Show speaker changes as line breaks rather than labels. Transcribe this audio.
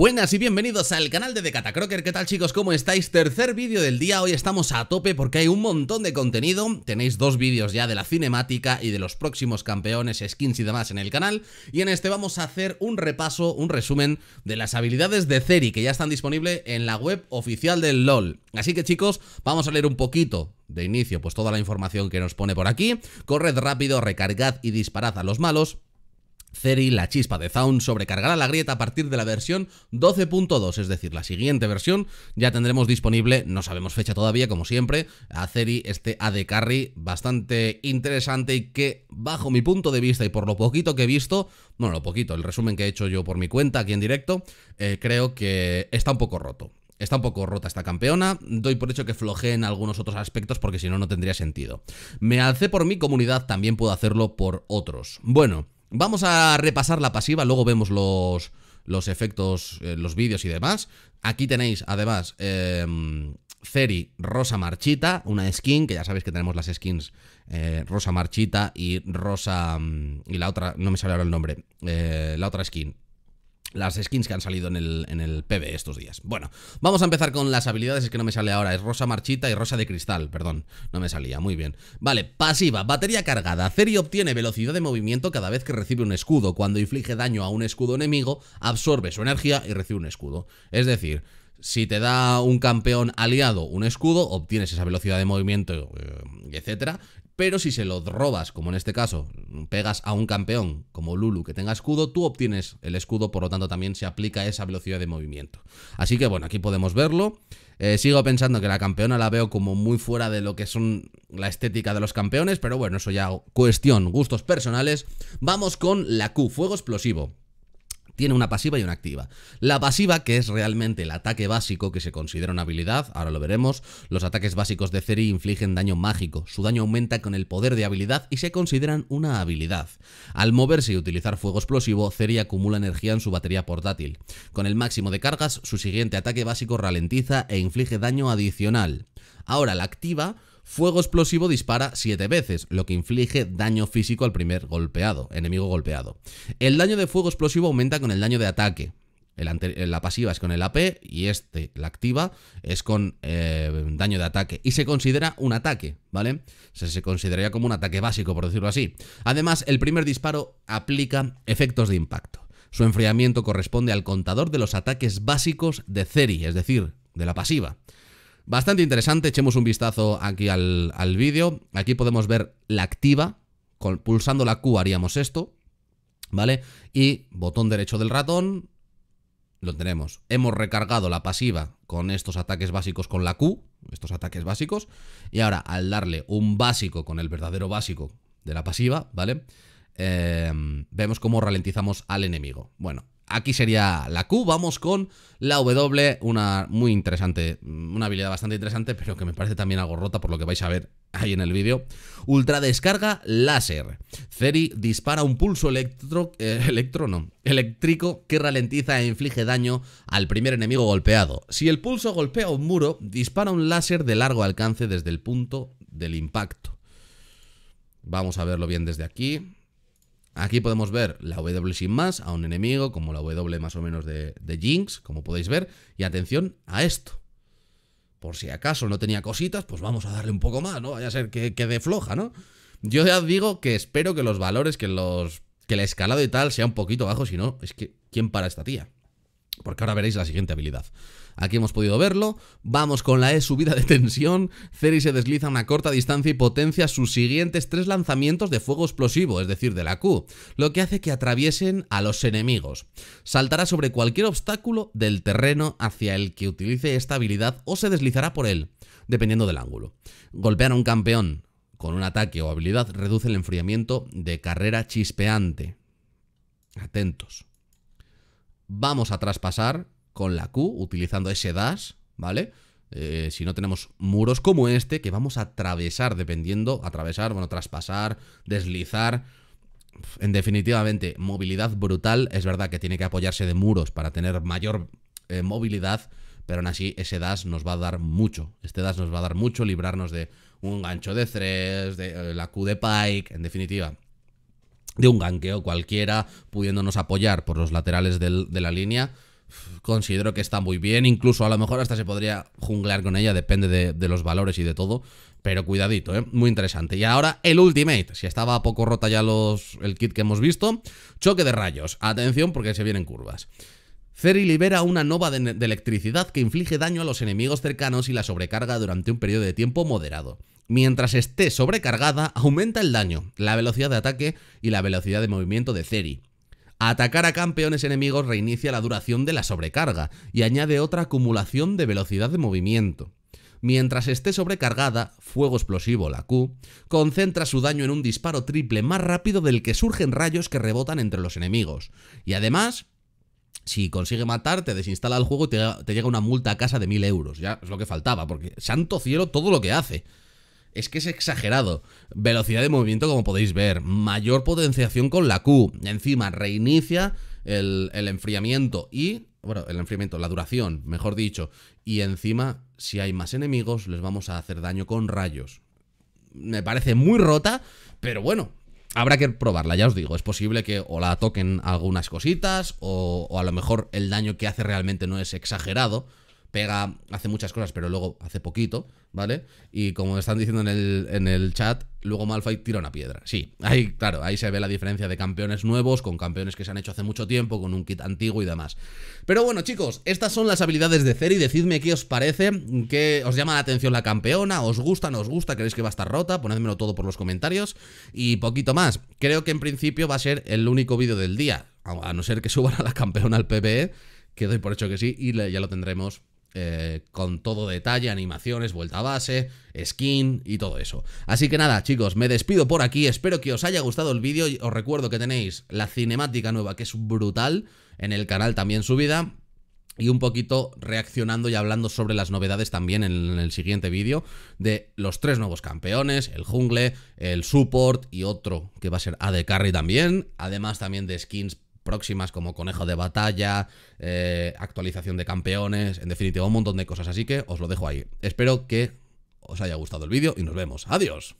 Buenas y bienvenidos al canal de Decatacroker, ¿qué tal chicos? ¿Cómo estáis? Tercer vídeo del día, hoy estamos a tope porque hay un montón de contenido, tenéis dos vídeos ya de la cinemática y de los próximos campeones, skins y demás en el canal, y en este vamos a hacer un repaso, un resumen de las habilidades de Ceri que ya están disponibles en la web oficial del LOL. Así que chicos, vamos a leer un poquito de inicio pues toda la información que nos pone por aquí, corred rápido, recargad y disparad a los malos, Ceri, la chispa de Zaun, sobrecargará la grieta a partir de la versión 12.2, es decir, la siguiente versión ya tendremos disponible, no sabemos fecha todavía, como siempre, a Ceri este AD Carry bastante interesante y que, bajo mi punto de vista y por lo poquito que he visto, bueno, lo poquito, el resumen que he hecho yo por mi cuenta aquí en directo, eh, creo que está un poco roto. Está un poco rota esta campeona, doy por hecho que floje en algunos otros aspectos porque si no, no tendría sentido. Me alcé por mi comunidad, también puedo hacerlo por otros. Bueno, Vamos a repasar la pasiva, luego vemos los, efectos, eh, los vídeos y demás. Aquí tenéis, además, eh, Rosa Marchita, una skin, que ya sabéis que tenemos las skins eh, Rosa Marchita y Rosa... Mm, y la otra, no me sale ahora el nombre, eh, la otra skin, las skins que han salido en el, en el, PB estos días. Bueno, vamos a empezar con las habilidades, es que no me sale ahora, es rosa marchita y rosa de cristal, perdón, no me salía, muy bien. Vale, pasiva, batería cargada, Ceri obtiene velocidad de movimiento cada vez que recibe un escudo, cuando inflige daño a un escudo enemigo, absorbe su energía y recibe un escudo. Es decir, si te da un campeón aliado un escudo, obtienes esa velocidad de movimiento, eh, etcétera, pero si se lo robas, como en este caso, pegas a un campeón como Lulu que tenga escudo, tú obtienes el escudo, por lo tanto también se aplica esa velocidad de movimiento. Así que bueno, aquí podemos verlo. Eh, sigo pensando que la campeona la veo como muy fuera de lo que son la estética de los campeones, pero bueno, eso ya cuestión, gustos personales. Vamos con la Q, fuego explosivo. Tiene una pasiva y una activa. La pasiva, que es realmente el ataque básico que se considera una habilidad, ahora lo veremos, los ataques básicos de Ceri infligen daño mágico, su daño aumenta con el poder de habilidad y se consideran una habilidad. Al moverse y utilizar fuego explosivo, Ceri acumula energía en su batería portátil. Con el máximo de cargas, su siguiente ataque básico ralentiza e inflige daño adicional. Ahora la activa Fuego explosivo dispara 7 veces, lo que inflige daño físico al primer golpeado, enemigo golpeado. El daño de fuego explosivo aumenta con el daño de ataque. la pasiva es con el AP y este, la activa, es con eh, daño de ataque. Y se considera un ataque, ¿vale? se consideraría como un ataque básico, por decirlo así. Además, el primer disparo aplica efectos de impacto. Su enfriamiento corresponde al contador de los ataques básicos de Ceri, es decir, de la pasiva. Bastante interesante, echemos un vistazo aquí al, vídeo. Aquí podemos ver la activa, pulsando la Q haríamos esto, ¿vale? Y botón derecho del ratón, lo tenemos. Hemos recargado la pasiva con estos ataques básicos con la Q, estos ataques básicos, y ahora al darle un básico con el verdadero básico de la pasiva, ¿vale? Eh, vemos cómo ralentizamos al enemigo. Bueno, Aquí sería la Q, vamos con la W, una muy interesante, una habilidad bastante interesante, pero que me parece también algo rota por lo que vais a ver ahí en el vídeo. descarga láser. Zeri dispara un pulso electro, eh, eléctrico que ralentiza e inflige daño al primer enemigo golpeado. Si el pulso golpea un muro, dispara un láser de largo alcance desde el punto del impacto. Vamos a verlo bien desde aquí. Aquí podemos ver la W sin más a un enemigo, como la W más o menos de, Jinx, como podéis ver. Y atención a esto. Por si acaso no tenía cositas, pues vamos a darle un poco más, ¿no? Vaya a ser que quede floja, ¿no? Yo ya digo que espero que los valores, que los que el escalado y tal sea un poquito bajo, si no, es que ¿quién para esta tía? Porque ahora veréis la siguiente habilidad. Aquí hemos podido verlo. Vamos con la E subida de tensión. Ceri se desliza a una corta distancia y potencia sus siguientes tres lanzamientos de fuego explosivo, es decir, de la Q, lo que hace que atraviesen a los enemigos. Saltará sobre cualquier obstáculo del terreno hacia el que utilice esta habilidad o se deslizará por él, dependiendo del ángulo. Golpear a un campeón con un ataque o habilidad reduce el enfriamiento de carrera chispeante. Atentos. Vamos a traspasar con la Q, utilizando ese dash, ¿vale? Eh, si no tenemos muros como este, que vamos a atravesar, dependiendo, atravesar, bueno, traspasar, deslizar. En definitivamente, movilidad brutal. Es verdad que tiene que apoyarse de muros para tener mayor eh, movilidad, pero aún así ese dash nos va a dar mucho. Este dash nos va a dar mucho, librarnos de un gancho de tres, de eh, la Q de Pike, en definitiva, de un ganqueo cualquiera, pudiéndonos apoyar por los laterales de la línea considero que está muy bien. Incluso a lo mejor hasta se podría junglear con ella, depende de, los valores y de todo. Pero cuidadito, ¿eh? muy interesante. Y ahora el Ultimate. Si estaba poco rota ya los, el kit que hemos visto, choque de rayos. Atención porque se vienen curvas. Ceri libera una nova de, de electricidad que inflige daño a los enemigos cercanos y la sobrecarga durante un periodo de tiempo moderado. Mientras esté sobrecargada, aumenta el daño, la velocidad de ataque y la velocidad de movimiento de Ceri. Atacar a campeones enemigos reinicia la duración de la sobrecarga y añade otra acumulación de velocidad de movimiento. Mientras esté sobrecargada, fuego explosivo, la Q, concentra su daño en un disparo triple más rápido del que surgen rayos que rebotan entre los enemigos. Y además, si consigue matar, te desinstala el juego y te, llega una multa a casa de 1000 euros. Ya es lo que faltaba, porque santo cielo todo lo que hace. Es que es exagerado. Velocidad de movimiento, como podéis ver. Mayor potenciación con la Q. Encima, reinicia el, enfriamiento y. Bueno, el enfriamiento, la duración, mejor dicho. Y encima, si hay más enemigos, les vamos a hacer daño con rayos. Me parece muy rota, pero bueno, habrá que probarla, ya os digo. Es posible que o la toquen algunas cositas, o, a lo mejor el daño que hace realmente no es exagerado pega, hace muchas cosas, pero luego hace poquito, ¿vale? Y como están diciendo en el, en el chat, luego Malphite tira una piedra. Sí, ahí, claro, ahí se ve la diferencia de campeones nuevos con campeones que se han hecho hace mucho tiempo, con un kit antiguo y demás. Pero bueno, chicos, estas son las habilidades de Ceri. Decidme qué os parece, qué os llama la atención la campeona, os gusta, no os gusta, creéis que va a estar rota, ponedmelo todo por los comentarios y poquito más. Creo que en principio va a ser el único vídeo del día, a no ser que suban a la campeona al PBE, que doy por hecho que sí, y ya lo tendremos eh, con todo detalle, animaciones, vuelta a base, skin y todo eso. Así que nada, chicos, me despido por aquí. Espero que os haya gustado el vídeo. Os recuerdo que tenéis la cinemática nueva, que es brutal, en el canal también subida. Y un poquito reaccionando y hablando sobre las novedades también en el siguiente vídeo de los tres nuevos campeones, el jungle, el support y otro que va a ser AD Carry también. Además también de skins próximas como conejo de batalla, eh, actualización de campeones, en definitiva un montón de cosas. Así que os lo dejo ahí. Espero que os haya gustado el vídeo y nos vemos. Adiós.